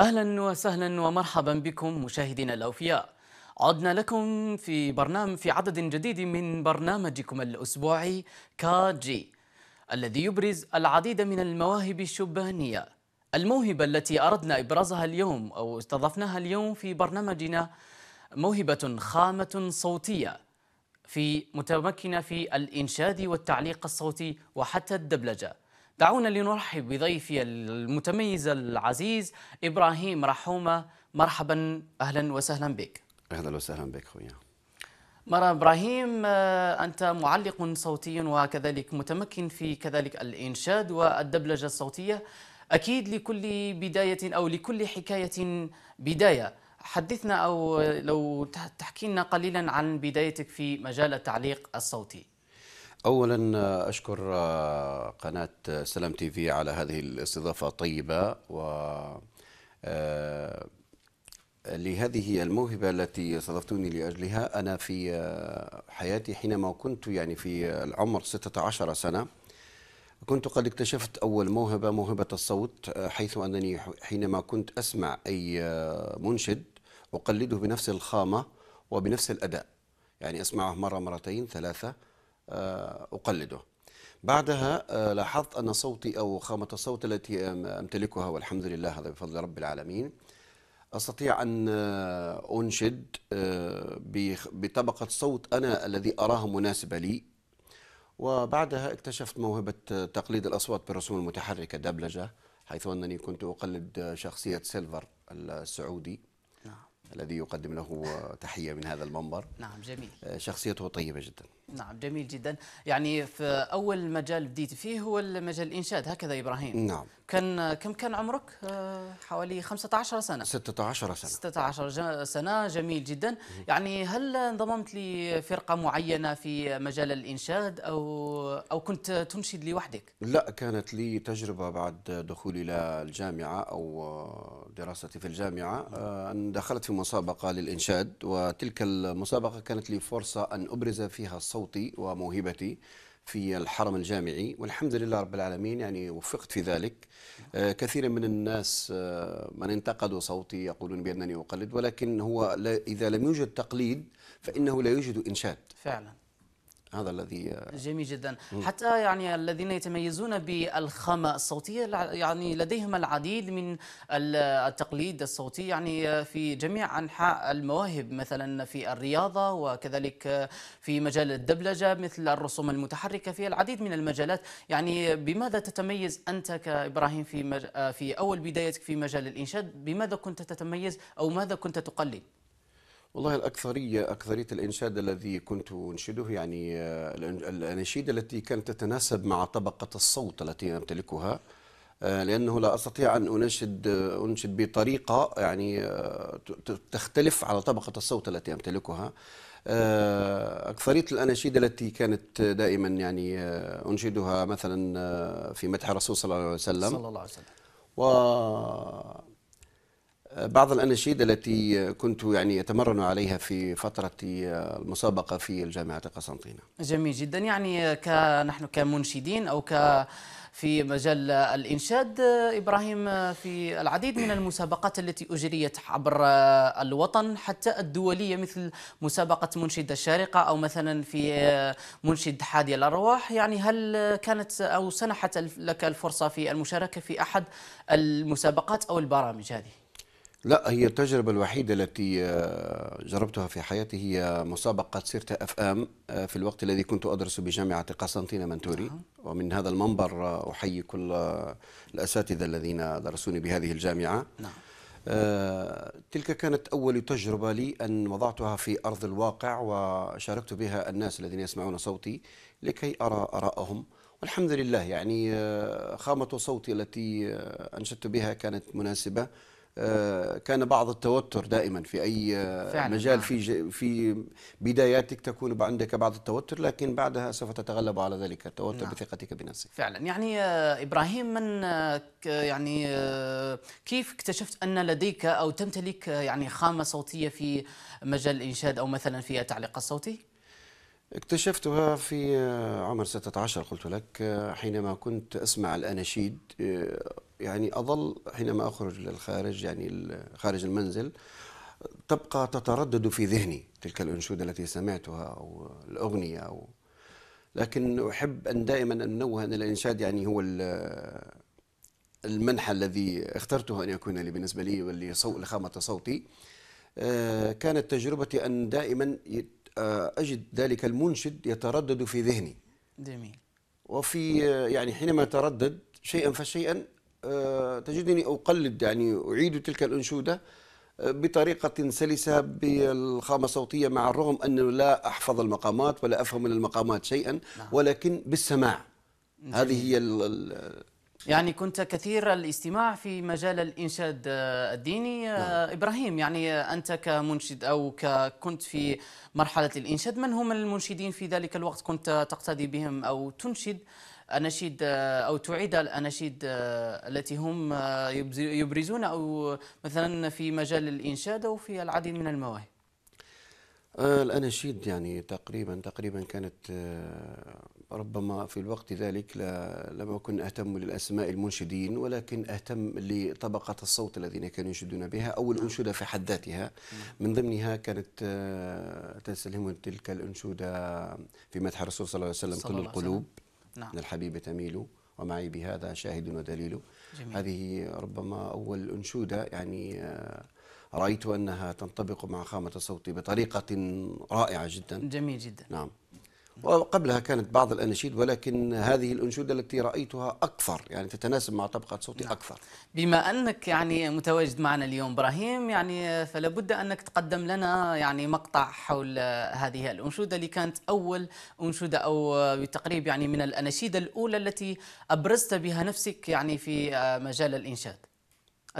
أهلا وسهلا ومرحبا بكم مشاهدينا الأوفياء عدنا لكم في برنامج في عدد جديد من برنامجكم الأسبوعي كاجي الذي يبرز العديد من المواهب الشبانية الموهبة التي أردنا إبرازها اليوم أو استضفناها اليوم في برنامجنا موهبة خامة صوتية في متمكنة في الإنشاد والتعليق الصوتي وحتى الدبلجة دعونا لنرحب بضيفي المتميز العزيز إبراهيم رحومة مرحبا أهلا وسهلا بك أهلا وسهلا بك خويا مرة إبراهيم آه، أنت معلق صوتي وكذلك متمكن في كذلك الإنشاد والدبلجة الصوتية أكيد لكل بداية أو لكل حكاية بداية حدثنا أو لو تحكي لنا قليلا عن بدايتك في مجال التعليق الصوتي اولا اشكر آه، قناه آه، سلام تي في على هذه الاستضافه الطيبه و آه، لهذه الموهبه التي استضفتوني لاجلها انا في حياتي حينما كنت يعني في العمر 16 سنه كنت قد اكتشفت اول موهبه موهبه الصوت حيث انني حينما كنت اسمع اي منشد اقلده بنفس الخامه وبنفس الاداء يعني اسمعه مره مرتين ثلاثه آه، أقلده بعدها آه، لاحظت أن صوتي أو خامة الصوت التي أمتلكها والحمد لله هذا بفضل رب العالمين أستطيع أن آه، أنشد بطبقة صوت أنا الذي أراها مناسبة لي وبعدها اكتشفت موهبة تقليد الأصوات بالرسوم المتحركة دبلجة حيث أنني كنت أقلد شخصية سيلفر السعودي نعم. الذي يقدم له تحية من هذا المنبر نعم جميل شخصيته طيبة جداً نعم جميل جدا يعني في أول مجال بديت فيه هو المجال الإنشاد هكذا إبراهيم نعم كان كم كان عمرك آه، حوالي 15 سنة 16 سنة 16 سنة جميل جدا يعني هل انضممت لفرقة معينة في مجال الإنشاد أو أو كنت تنشد لوحدك؟ لا كانت لي تجربة بعد دخولي إلى الجامعة أو دراستي في الجامعة آه، أن دخلت في مسابقة للإنشاد وتلك المسابقة كانت لي فرصة أن أبرز فيها الصوت صوتي وموهبتي في الحرم الجامعي والحمد لله رب العالمين يعني وفقت في ذلك آه، كثير من الناس آه، من انتقدوا صوتي يقولون بأنني أقلد ولكن هو إذا لم يوجد تقليد فإنه لا يوجد إنشاد فعلا هذا الذي جميل جدا م. حتى يعني الذين يتميزون بالخامة الصوتية يعني لديهم العديد من التقليد الصوتي يعني في جميع أنحاء المواهب مثلا في الرياضة وكذلك في مجال الدبلجة مثل الرسوم المتحركة في العديد من المجالات يعني بماذا تتميز أنت كإبراهيم في مج... في أول بدايتك في مجال الإنشاد بماذا كنت تتميز أو ماذا كنت تقلد؟ والله الأكثرية أكثرية الإنشاد الذي كنت أنشده يعني آه، الأناشيد التي كانت تتناسب مع طبقة الصوت التي أمتلكها آه، لأنه لا أستطيع أن أنشد آه، أنشد بطريقة يعني تختلف على طبقة الصوت التي أمتلكها أكثرية الأناشيد التي كانت دائما يعني أنشدها مثلا في مدح الرسول صلى الله عليه وسلم صلى الله عليه وسلم بعض الأناشيد التي كنت يعني أتمرن عليها في فترة المسابقة في جامعة قسنطينة جميل جدا يعني كنحن كمنشدين أو ك في مجال الإنشاد إبراهيم في العديد من المسابقات التي أجريت عبر الوطن حتى الدولية مثل مسابقة منشد الشارقة أو مثلا في منشد حادي الأرواح يعني هل كانت أو سنحت لك الفرصة في المشاركة في أحد المسابقات أو البرامج هذه؟ لا هي التجربة الوحيدة التي آه، جربتها في حياتي هي مسابقة سيرتا اف ام آه، في الوقت الذي كنت ادرس بجامعة قسنطينة منتوري ومن هذا المنبر آه، احيي كل الاساتذة الذين درسوني بهذه الجامعة نعم تلك كانت أول تجربة لي أن وضعتها في أرض الواقع وشاركت بها الناس الذين يسمعون صوتي لكي أرى آراءهم والحمد لله يعني خامة صوتي التي أنشدت بها كانت مناسبة آه، كان بعض التوتر دائما في اي آه، مجال في في بداياتك تكون عندك بعض التوتر لكن بعدها سوف تتغلب على ذلك التوتر نعم. بثقتك بنفسك فعلا يعني آه، ابراهيم من يعني كيف اكتشفت ان لديك او تمتلك يعني خامه صوتيه في مجال الانشاد او مثلا في التعليق الصوتي اكتشفتها في عمر 16 قلت لك حينما كنت أسمع الأناشيد يعني أظل حينما أخرج للخارج يعني خارج المنزل تبقى تتردد في ذهني تلك الأنشودة التي سمعتها أو الأغنية أو لكن أحب أن دائما أنوه أن الإنشاد يعني هو المنحى الذي اخترته أن يكون لي بالنسبة لي ولخامة صوتي آه، كانت تجربتي أن دائما آه، أجد ذلك المنشد يتردد في ذهني جميل وفي آه، يعني حينما تردد شيئا فشيئا آه، تجدني أقلد يعني أعيد تلك الأنشودة آه، بطريقة سلسة بالخامة الصوتية مع الرغم أنه لا أحفظ المقامات ولا أفهم من المقامات شيئا نعم. ولكن بالسماع هذه هي يعني كنت كثير الاستماع في مجال الإنشاد الديني آه، نعم. إبراهيم يعني أنت كمنشد أو كنت في مرحلة الإنشاد من هم المنشدين في ذلك الوقت كنت تقتدي بهم أو تنشد اناشيد او تعيد الاناشيد آه، التي هم آه، يبرزون او مثلا في مجال الانشاد او في العديد من المواهب آه، الاناشيد يعني تقريبا تقريبا كانت ربما في الوقت ذلك لم اكن اهتم للاسماء المنشدين ولكن اهتم لطبقه الصوت الذين كانوا ينشدون بها او الانشوده في حد ذاتها نعم. من ضمنها كانت تستلهم تلك الانشوده في مدح الرسول صلى الله عليه وسلم كل القلوب نعم. من الحبيب تميل ومعي بهذا شاهد ودليل هذه ربما أول أنشودة يعني آه، رأيت أنها تنطبق مع خامة صوتي بطريقة رائعة جدا جميل جدا نعم وقبلها كانت بعض الأناشيد ولكن هذه الأنشودة التي رأيتها أكثر يعني تتناسب مع طبقة صوتي نعم. أكثر بما أنك يعني متواجد معنا اليوم إبراهيم يعني فلا بد أنك تقدم لنا يعني مقطع حول هذه الأنشودة اللي كانت أول أنشودة أو بتقريب يعني من الأناشيد الأولى التي أبرزت بها نفسك يعني في مجال الإنشاد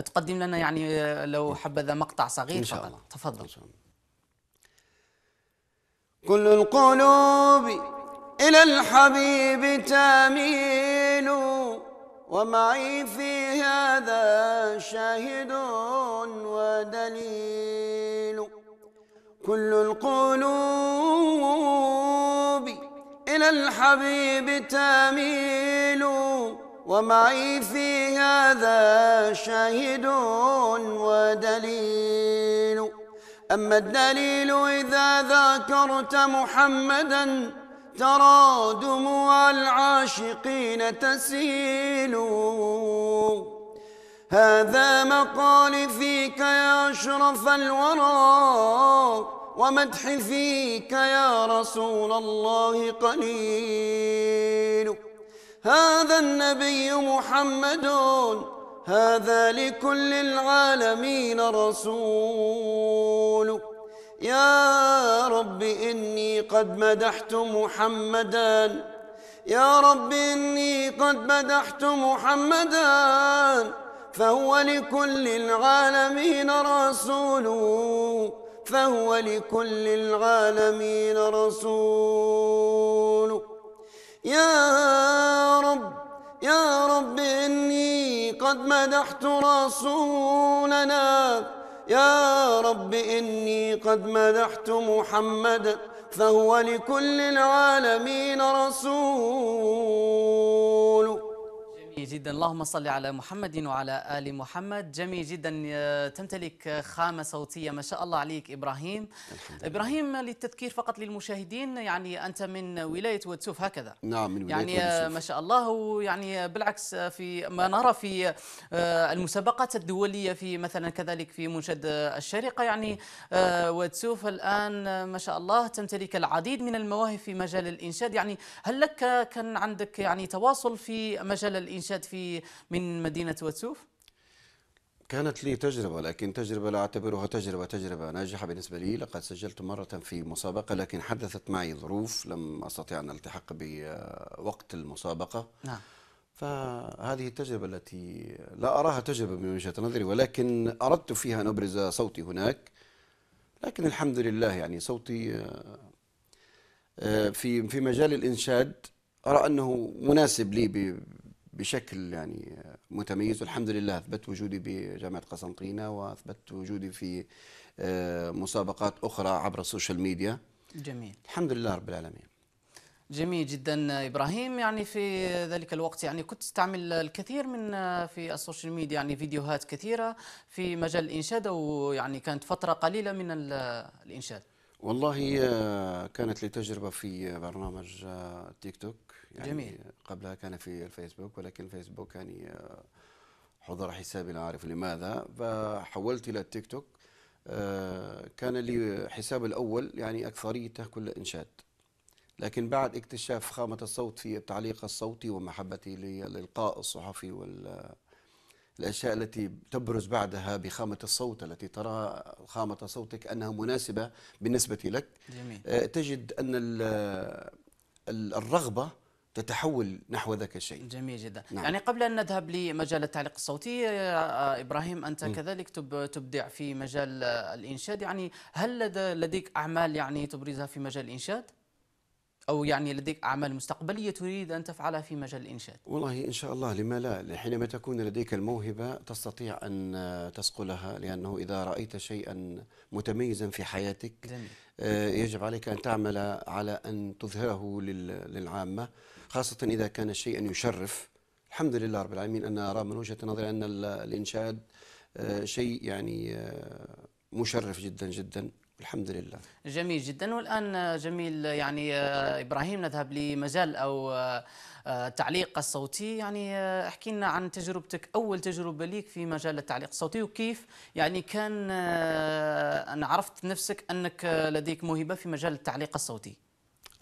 تقدم لنا يعني لو حبذا مقطع صغير إن شاء الله. فقط تفضل إن شاء الله. كل القلوب إلى الحبيب تميل ومعي في هذا شاهد ودليل كل القلوب إلى الحبيب تميل ومعي في هذا شاهد ودليل أما الدليل إذا ذاكرت محمدا ترى دموع العاشقين تسيل هذا مقال فيك يا أشرف الورى ومدح فيك يا رسول الله قليل هذا النبي محمد هذا لكل العالمين رسول يا رب إني قد مدحت محمدا يا رب إني قد مدحت محمدا فهو لكل العالمين رسول فهو لكل العالمين رسول يا قد مدحت رسولنا يا رب إني قد مدحت محمدا فهو لكل العالمين رسول جميل جدا اللهم صل على محمد وعلى ال محمد جميل جدا آه، تمتلك آه، خامه صوتيه ما شاء الله عليك ابراهيم ابراهيم للتذكير فقط للمشاهدين يعني انت من ولايه وتسوف هكذا نعم من ولايه يعني آه، ودسوف. ما شاء الله يعني بالعكس في ما نرى في المسابقات الدوليه في مثلا كذلك في منشد الشارقه يعني وتسوف الان ما شاء الله تمتلك العديد من المواهب في مجال الانشاد يعني هل لك كان عندك يعني تواصل في مجال الانشاد الإرشاد في من مدينه وتسوف؟ كانت لي تجربة لكن تجربة لا أعتبرها تجربة تجربة ناجحة بالنسبة لي لقد سجلت مرة في مسابقة لكن حدثت معي ظروف لم أستطيع أن ألتحق بوقت المسابقة نعم. فهذه التجربة التي لا أراها تجربة من وجهة نظري ولكن أردت فيها أن أبرز صوتي هناك لكن الحمد لله يعني صوتي آه، في في مجال الإنشاد أرى أنه مناسب لي بشكل يعني متميز والحمد لله اثبت وجودي بجامعه قسنطينه واثبت وجودي في آه، مسابقات اخرى عبر السوشيال ميديا جميل الحمد لله رب العالمين جميل جدا ابراهيم يعني في ذلك الوقت يعني كنت تستعمل الكثير من آه، في السوشيال ميديا يعني فيديوهات كثيره في مجال الانشاد ويعني كانت فتره قليله من الانشاد والله آه، كانت لي تجربه في برنامج تيك توك يعني جميل قبلها كان في الفيسبوك ولكن الفيسبوك كان يعني، آه، حضر حسابي لا أعرف لماذا فحولت إلى التيك توك آه، كان لي حساب الأول يعني أكثريته كل إنشاد لكن بعد اكتشاف خامة الصوت في التعليق الصوتي ومحبتي للإلقاء الصحفي والأشياء التي تبرز بعدها بخامة الصوت التي ترى خامة صوتك أنها مناسبة بالنسبة لك جميل. آه، تجد أن الرغبة تتحول نحو ذاك الشيء جميل جدا نعم. يعني قبل أن نذهب لمجال التعليق الصوتي يا آه، آه، إبراهيم أنت م. كذلك تبدع في مجال آه، الإنشاد يعني هل لديك أعمال يعني تبرزها في مجال الإنشاد؟ أو يعني لديك أعمال مستقبلية تريد أن تفعلها في مجال الإنشاد والله إن شاء الله لما لا حينما تكون لديك الموهبة تستطيع أن تسقلها لأنه إذا رأيت شيئا متميزا في حياتك جميل. يجب عليك أن تعمل على أن تظهره للعامة خاصة إذا كان شيئا يشرف الحمد لله رب العالمين أنا أرى من وجهة نظري أن الإنشاد آه، شيء يعني آه، مشرف جدا جدا الحمد لله جميل جدا والآن جميل يعني آه، إبراهيم نذهب لمجال أو التعليق الصوتي يعني احكي لنا عن تجربتك أول تجربة ليك في مجال التعليق الصوتي وكيف يعني كان أنا عرفت نفسك أنك لديك موهبة في مجال التعليق الصوتي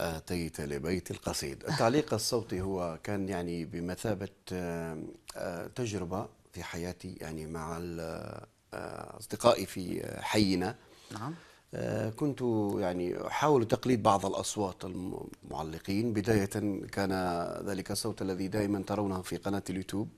أتيت لبيت القصيد التعليق الصوتي هو كان يعني بمثابة آه، آه، تجربة في حياتي يعني مع آه، أصدقائي في حينا نعم كنت يعني أحاول تقليد بعض الأصوات المعلقين بداية كان ذلك الصوت الذي دائما ترونه في قناة اليوتيوب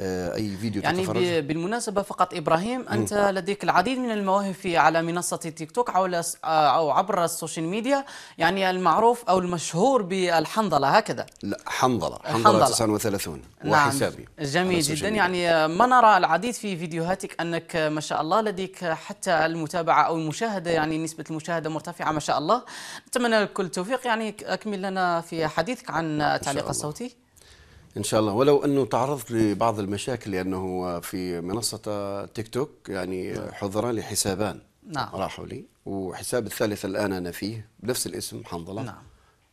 آه، اي فيديو يعني تتفرج بالمناسبه فقط ابراهيم انت م. لديك العديد من المواهب في على منصه تيك توك آه، او عبر السوشيال ميديا يعني المعروف او المشهور بالحنظله هكذا لا حنظله حنظله 39 نعم وحسابي جميل جدا يعني ما نرى العديد في فيديوهاتك انك ما شاء الله لديك حتى المتابعه او المشاهده يعني نسبه المشاهده مرتفعه ما شاء الله نتمنى لك كل التوفيق يعني اكمل لنا في حديثك عن التعليق الصوتي ان شاء الله ولو انه تعرضت لبعض المشاكل لانه في منصه تيك توك يعني نعم. حضرا لي حسابان نعم راحوا لي وحساب الثالث الان انا فيه بنفس الاسم حنظله نعم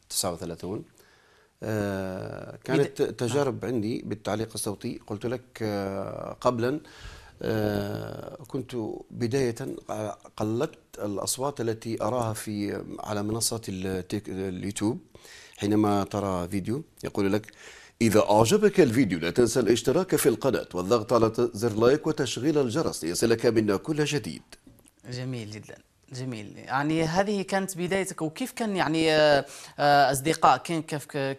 39 آه كانت تجارب عندي بالتعليق الصوتي قلت لك آه قبلا آه كنت بداية آه، قلدت الأصوات التي أراها في على منصات اليوتيوب حينما ترى فيديو يقول لك إذا أعجبك الفيديو لا تنسى الاشتراك في القناة والضغط على زر لايك وتشغيل الجرس ليصلك منا كل جديد جميل جدا جميل يعني هذه كانت بدايتك وكيف كان يعني آه، آه، أصدقاء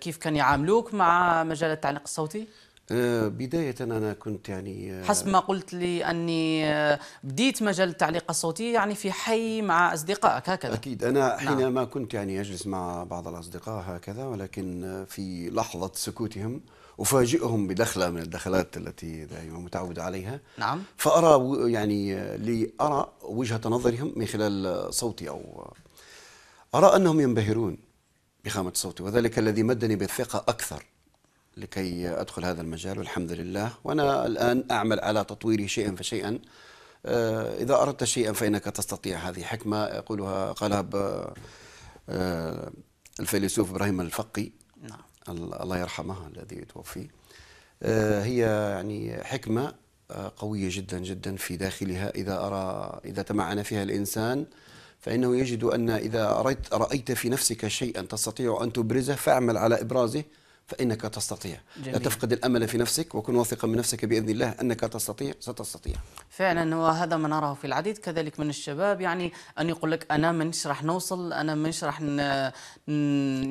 كيف كان يعاملوك مع مجال التعليق الصوتي؟ آه، بداية أنا كنت يعني آه، حسب ما قلت لي أني آه، بديت مجال التعليق الصوتي يعني في حي مع أصدقائك هكذا أكيد أنا نعم. حينما نعم. كنت يعني أجلس مع بعض الأصدقاء هكذا ولكن في لحظة سكوتهم أفاجئهم بدخلة من الدخلات التي دائما متعود عليها نعم فأرى يعني لأرى وجهة نظرهم من خلال صوتي أو أرى أنهم ينبهرون بخامة صوتي وذلك الذي مدني بالثقة أكثر لكي أدخل هذا المجال والحمد لله وأنا الآن أعمل على تطويري شيئا فشيئا آه، إذا أردت شيئا فإنك تستطيع هذه حكمة يقولها قالها الفيلسوف إبراهيم الفقي نعم. الله يرحمه الذي توفي آه، هي يعني حكمة آه، قوية جدا جدا في داخلها إذا أرى إذا تمعن فيها الإنسان فإنه يجد أن إذا رأيت, رأيت في نفسك شيئا تستطيع أن تبرزه فاعمل على إبرازه فإنك تستطيع جميل. لا تفقد الأمل في نفسك وكن واثقا من نفسك بإذن الله أنك تستطيع ستستطيع فعلا وهذا ما نراه في العديد كذلك من الشباب يعني أن يقول لك أنا منش راح نوصل أنا منش راح ن...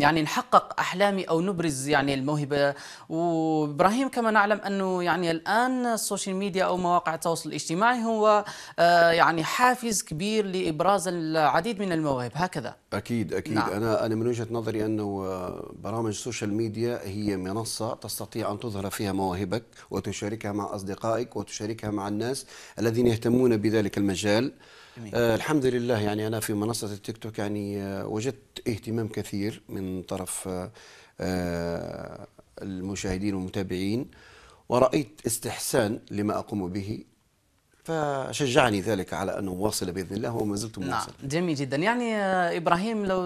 يعني نحقق أحلامي أو نبرز يعني الموهبة وإبراهيم كما نعلم أنه يعني الآن السوشيال ميديا أو مواقع التواصل الاجتماعي هو آه، يعني حافز كبير لإبراز العديد من المواهب هكذا أكيد أكيد نعم. أنا أنا من وجهة نظري أنه آه، برامج السوشيال ميديا هي منصة تستطيع أن تظهر فيها مواهبك وتشاركها مع أصدقائك وتشاركها مع الناس الذين يهتمون بذلك المجال آه الحمد لله يعني أنا في منصة التيك توك يعني آه وجدت اهتمام كثير من طرف آه, آه، المشاهدين والمتابعين ورأيت استحسان لما أقوم به فشجعني ذلك على أن أواصل بإذن الله وما زلت مواصل نعم جميل جدا يعني آه، إبراهيم لو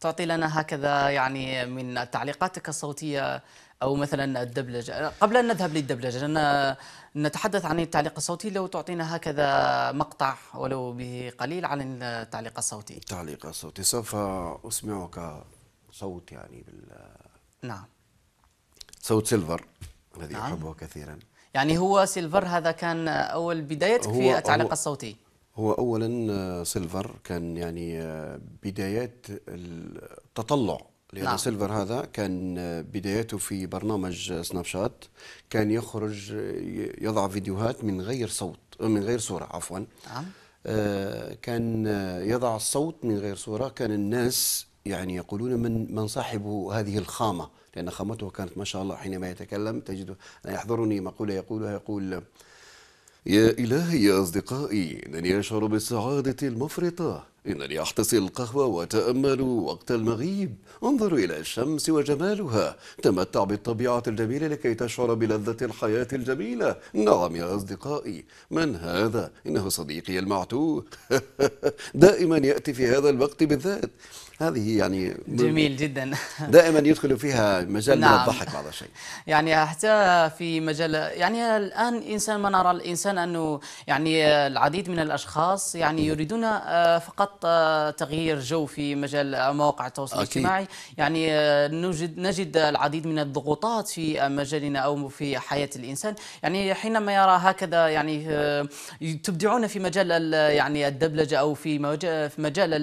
تعطي لنا هكذا يعني من تعليقاتك الصوتية أو مثلا الدبلجة قبل أن نذهب للدبلجة لأن نتحدث عن التعليق الصوتي لو تعطينا هكذا مقطع ولو به قليل عن التعليق الصوتي التعليق الصوتي سوف أسمعك صوت يعني بال نعم صوت سيلفر الذي نعم. أحبه كثيرا يعني هو سيلفر هذا كان أول بدايتك في التعليق الصوتي هو اولا آه، سيلفر كان يعني آه، بدايات التطلع لأن نعم. سيلفر هذا كان آه، بدايته في برنامج سناب شات كان يخرج يضع فيديوهات من غير صوت من غير صورة عفوا نعم. كان يضع الصوت من غير صورة كان الناس يعني يقولون من من صاحب هذه الخامة لأن خامته كانت ما شاء الله حينما يتكلم تجد يحضرني مقولة يقولها يقول, يقول يا إلهي يا أصدقائي إنني أشعر بالسعادة المفرطة إنني أحتسي القهوة وأتأمل وقت المغيب انظر إلى الشمس وجمالها تمتع بالطبيعة الجميلة لكي تشعر بلذة الحياة الجميلة نعم يا أصدقائي من هذا؟ إنه صديقي المعتوه دائما يأتي في هذا الوقت بالذات هذه يعني جميل جدا دائما يدخل فيها مجال نعم. من الضحك بعض الشيء يعني حتى في مجال يعني الان انسان ما نرى الانسان انه يعني العديد من الاشخاص يعني يريدون آه، فقط آه، تغيير جو في مجال آه، مواقع التواصل الاجتماعي يعني نجد نجد العديد من الضغوطات في مجالنا او في حياه الانسان يعني حينما يرى هكذا يعني تبدعون في مجال يعني الدبلجه او في مجال في مجال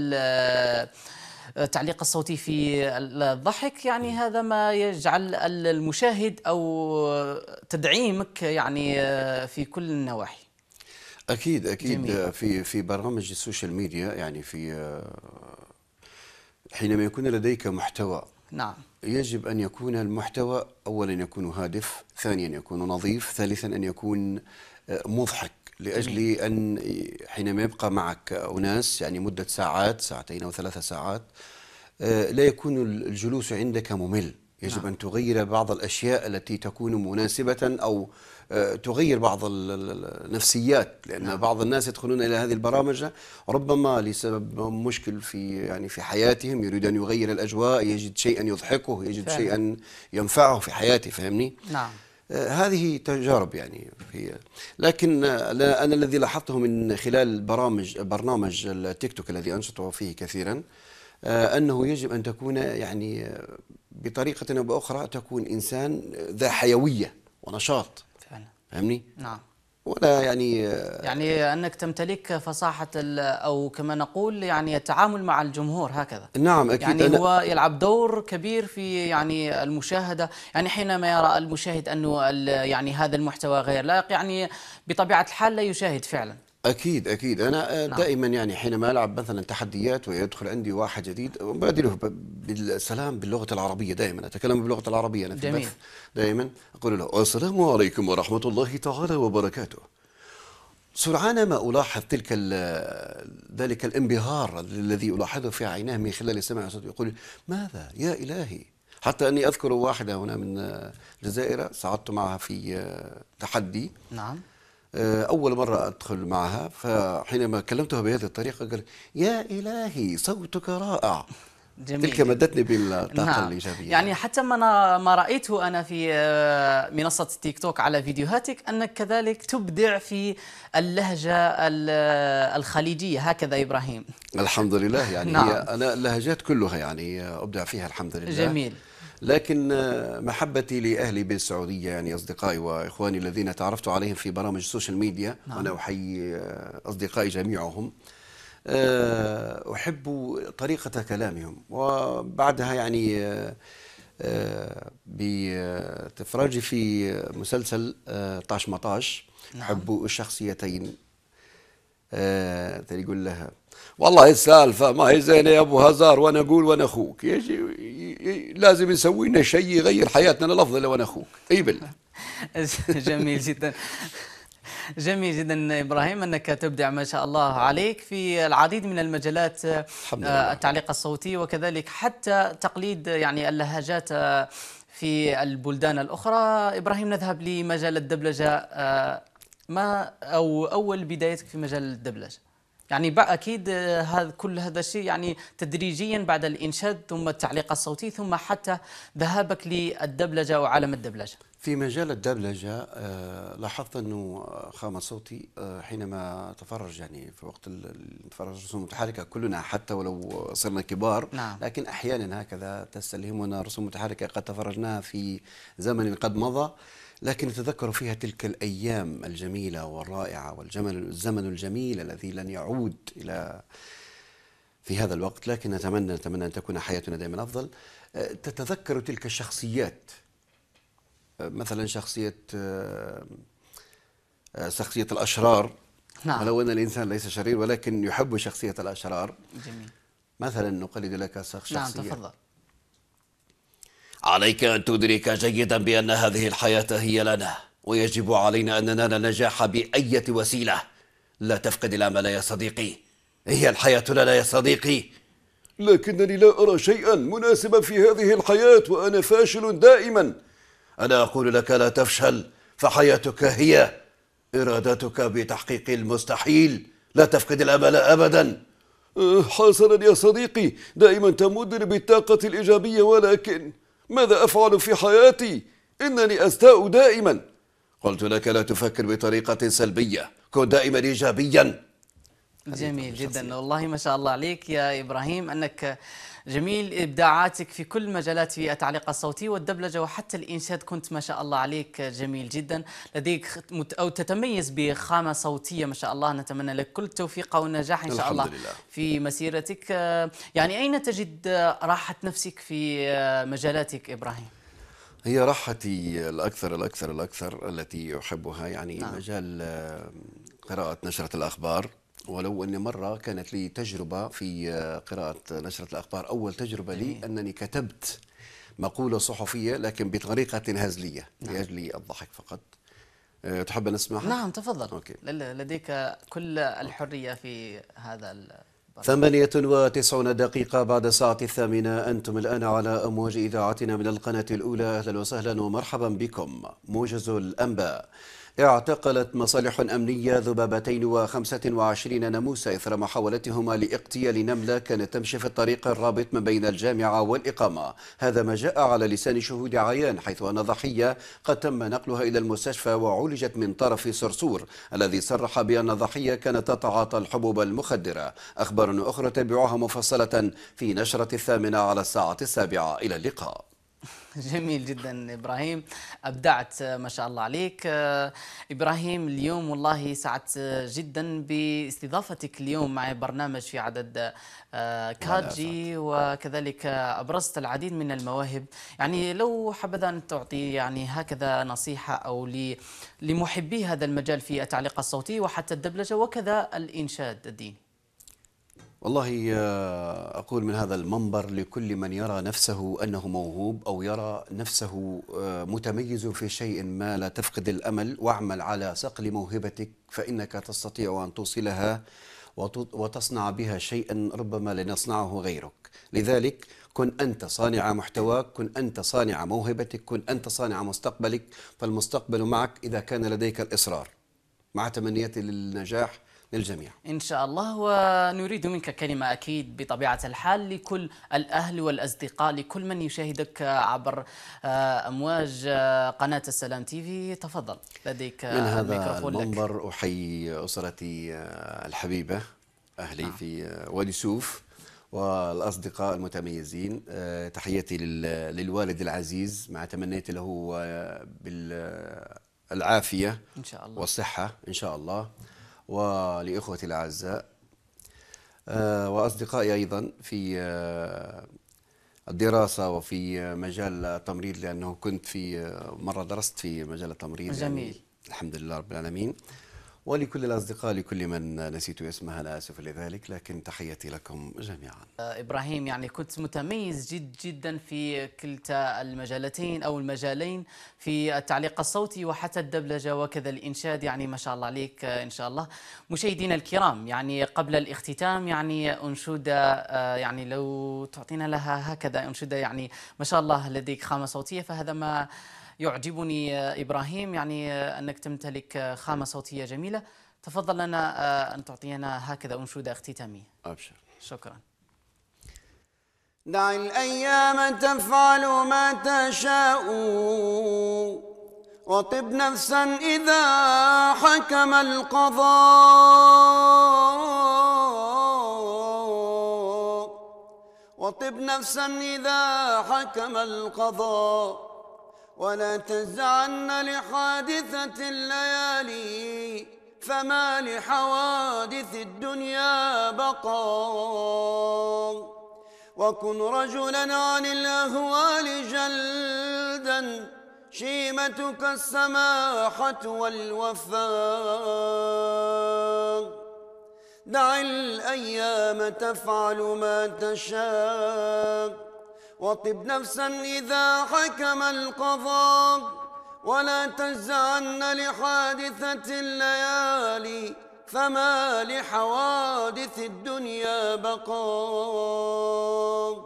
التعليق الصوتي في الضحك يعني هذا ما يجعل المشاهد أو تدعيمك يعني آه، في كل النواحي اكيد اكيد جميل. في في برامج السوشيال ميديا يعني في آه، حينما يكون لديك محتوى نعم يجب ان يكون المحتوى اولا يكون هادف ثانيا يكون نظيف ثالثا ان يكون آه، مضحك لاجل ان حينما يبقى معك اناس يعني مده ساعات ساعتين او ثلاثه ساعات آه، لا يكون الجلوس عندك ممل يجب نعم. ان تغير بعض الاشياء التي تكون مناسبه او آه، تغير بعض النفسيات لان نعم. بعض الناس يدخلون الى هذه البرامج ربما لسبب مشكل في يعني في حياتهم يريد ان يغير الاجواء يجد شيئا يضحكه يجد شيئا ينفعه في حياته فهمني نعم آه، هذه تجارب يعني هي لكن آه، انا الذي لاحظته من خلال برامج برنامج التيك توك الذي انشطه فيه كثيرا آه، انه يجب ان تكون يعني بطريقه او باخرى تكون انسان ذا حيويه ونشاط فعلا فهمني؟ نعم ولا يعني آه، يعني انك تمتلك فصاحه او كما نقول يعني التعامل مع الجمهور هكذا نعم اكيد يعني أنا هو يلعب دور كبير في يعني المشاهده يعني حينما يرى المشاهد انه يعني هذا المحتوى غير لائق يعني بطبيعه الحال لا يشاهد فعلا اكيد اكيد انا آه، نعم. دائما يعني حينما العب مثلا تحديات ويدخل عندي واحد جديد أبادله بالسلام باللغه العربيه دائما اتكلم باللغه العربيه انا في جميل. دائما اقول له السلام عليكم ورحمه الله تعالى وبركاته سرعان ما ألاحظ تلك ذلك الانبهار الذي ألاحظه في عيناه من خلال سماع صوته يقول ماذا يا إلهي حتى أني أذكر واحدة هنا من الجزائر صعدت معها في آه، تحدي نعم آه، أول مرة أدخل معها فحينما كلمتها بهذه الطريقة قالت يا إلهي صوتك رائع جميل. تلك مدتني بالطاقة نعم. الإيجابية يعني حتى ما, أنا ما رأيته أنا في آه، منصة تيك توك على فيديوهاتك أنك كذلك تبدع في اللهجة الخليجية هكذا إبراهيم الحمد لله يعني نعم. هي أنا اللهجات كلها يعني أبدع فيها الحمد لله جميل لكن آه، محبتي لأهلي بالسعودية يعني أصدقائي وإخواني الذين تعرفت عليهم في برامج السوشيال ميديا نعم. وأنا أحيي آه، أصدقائي جميعهم آه، أحب طريقة كلامهم وبعدها يعني بتفرجي في مسلسل طاش مطاش نعم. أحب الشخصيتين آه، تقول لها والله السالفة ما هي زينة يا أبو هزار وأنا أقول وأنا أخوك يجي لازم نسوي لنا شيء يغير حياتنا للأفضل لو أنا أخوك أي بالله جميل جدا جميل جدا ابراهيم انك تبدع ما شاء الله عليك في العديد من المجالات آه، التعليق الصوتي وكذلك حتى تقليد يعني اللهجات آه، في البلدان الاخرى ابراهيم نذهب لمجال الدبلجه ما او اول بدايتك في مجال الدبلجه يعني اكيد آه، هذا كل هذا الشيء يعني تدريجيا بعد الانشاد ثم التعليق الصوتي ثم حتى ذهابك للدبلجه وعالم الدبلجه في مجال الدبلجه آه، لاحظت انه آه، خامه صوتي حينما تفرج يعني في وقت نتفرج رسوم متحركه كلنا حتى ولو صرنا كبار نعم. لكن احيانا هكذا تستلهمنا رسوم متحركه قد تفرجناها في زمن قد مضى لكن نتذكر فيها تلك الأيام الجميلة والرائعة والجمل الزمن الجميل الذي لن يعود إلى في هذا الوقت لكن نتمنى نتمنى أن تكون حياتنا دائما أفضل أه، تتذكر تلك الشخصيات أه، مثلا شخصية أه، شخصية الأشرار نعم. ولو أن الإنسان ليس شرير ولكن يحب شخصية الأشرار جميل مثلا نقلد لك شخصية نعم تفضل عليك أن تدرك جيدا بأن هذه الحياة هي لنا ويجب علينا أن ننال النجاح بأية وسيلة لا تفقد الأمل يا صديقي هي الحياة لنا يا صديقي لكنني لا أرى شيئا مناسبا في هذه الحياة وأنا فاشل دائما أنا أقول لك لا تفشل فحياتك هي إرادتك بتحقيق المستحيل لا تفقد الأمل أبدا أه، حسنا يا صديقي دائما تمدني بالطاقة الإيجابية ولكن ماذا أفعل في حياتي؟ إنني أستاء دائما قلت لك لا تفكر بطريقة سلبية كن دائما إيجابيا جميل جدا والله ما شاء الله عليك يا إبراهيم أنك جميل إبداعاتك في كل مجالات في التعليق الصوتي والدبلجة وحتى الإنشاد كنت ما شاء الله عليك جميل جدا لديك أو تتميز بخامة صوتية ما شاء الله نتمنى لك كل التوفيق والنجاح إن شاء الله لله. في مسيرتك يعني أين تجد راحة نفسك في مجالاتك إبراهيم؟ هي راحتي الأكثر الأكثر الأكثر التي أحبها يعني نعم. مجال قراءة نشرة الأخبار ولو أني مرة كانت لي تجربة في آه، قراءة نشرة الأخبار أول تجربة لي أنني كتبت مقولة صحفية لكن بطريقة هزلية نعم. لأجل الضحك فقط آه، تحب أن أسمعها؟ نعم تفضل أوكي. لديك كل الحرية في هذا ال... ثمانية وتسعون دقيقة بعد الساعة الثامنة أنتم الآن على أمواج إذاعتنا من القناة الأولى أهلا وسهلا ومرحبا بكم موجز الأنباء اعتقلت مصالح أمنية ذبابتين وخمسة وعشرين ناموسة إثر محاولتهما لاغتيال نملة كانت تمشي في الطريق الرابط ما بين الجامعة والإقامة هذا ما جاء على لسان شهود عيان حيث أن ضحية قد تم نقلها إلى المستشفى وعولجت من طرف صرصور الذي صرح بأن ضحية كانت تتعاطى الحبوب المخدرة أخبار أخرى تابعوها مفصلة في نشرة الثامنة على الساعة السابعة إلى اللقاء جميل جدا ابراهيم ابدعت آه، ما شاء الله عليك آه، ابراهيم اليوم والله سعدت آه، جدا باستضافتك اليوم مع برنامج في عدد كاجي وكذلك ابرزت العديد من المواهب يعني لو حبذا ان تعطي يعني هكذا نصيحه او لمحبي هذا المجال في التعليق الصوتي وحتى الدبلجه وكذا الانشاد الديني والله آه، أقول من هذا المنبر لكل من يرى نفسه أنه موهوب أو يرى نفسه آه، متميز في شيء ما لا تفقد الأمل واعمل على صقل موهبتك فإنك تستطيع أن توصلها وتصنع بها شيئا ربما لن يصنعه غيرك لذلك كن أنت صانع محتواك كن أنت صانع موهبتك كن أنت صانع مستقبلك فالمستقبل معك إذا كان لديك الإصرار مع تمنياتي للنجاح للجميع إن شاء الله ونريد منك كلمة أكيد بطبيعة الحال لكل الأهل والأصدقاء لكل من يشاهدك عبر آه، أمواج آه، قناة السلام تيفي تفضل لديك آه، من هذا المنبر لك. أحيي أسرتي الحبيبة أهلي نعم. آه. في وادي سوف والأصدقاء المتميزين تحيتي للوالد العزيز مع تمنيتي له بالعافية إن شاء الله والصحة إن شاء الله ولإخوتي الأعزاء آه، وأصدقائي أيضا في آه، الدراسة وفي مجال التمريض لأنه كنت في آه، مرة درست في مجال التمريض يعني جميل يعني الحمد لله رب العالمين ولكل الأصدقاء لكل من نسيت اسمها أنا آسف لذلك لكن تحياتي لكم جميعا آه، إبراهيم يعني كنت متميز جد جدا في كلتا المجالتين أو المجالين في التعليق الصوتي وحتى الدبلجة وكذا الإنشاد يعني ما شاء الله عليك آه، إن شاء الله مشاهدينا الكرام يعني قبل الاختتام يعني أنشودة آه، يعني لو تعطينا لها هكذا أنشودة يعني ما شاء الله لديك خامة صوتية فهذا ما يعجبني آه، إبراهيم يعني آه، أنك تمتلك آه، خامة صوتية جميلة تفضل لنا أن تعطينا هكذا أنشودة اختتامية أبشر شكرا دع الأيام تفعل ما تشاء وطب نفسا إذا حكم القضاء وطب نفسا إذا حكم القضاء ولا تزعن لحادثة الليالي فما لحوادث الدنيا بقاء وكن رجلا عن الأهوال جلدا شيمتك السماحة والوفاء دع الأيام تفعل ما تشاء وطب نفسا إذا حكم القضاء ولا تجزعن لحادثة الليالي فما لحوادث الدنيا بقاء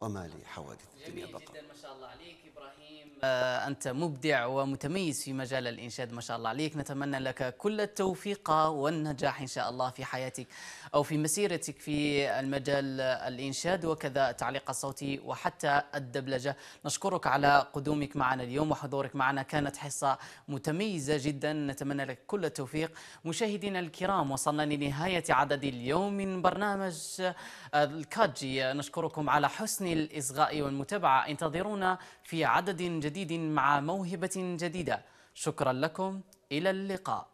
وما لحوادث الدنيا بقاء جميل جدا ما شاء الله عليك إبراهيم آه أنت مبدع ومتميز في مجال الإنشاد ما شاء الله عليك نتمنى لك كل التوفيق والنجاح إن شاء الله في حياتك أو في مسيرتك في المجال الإنشاد وكذا التعليق الصوتي وحتى الدبلجة نشكرك على قدومك معنا اليوم وحضورك معنا كانت حصة متميزة جدا نتمنى لك كل التوفيق مشاهدينا الكرام وصلنا لنهاية عدد اليوم من برنامج الكاجي نشكركم على حسن الإصغاء والمتابعة انتظرونا في عدد جديد مع موهبة جديدة شكرا لكم إلى اللقاء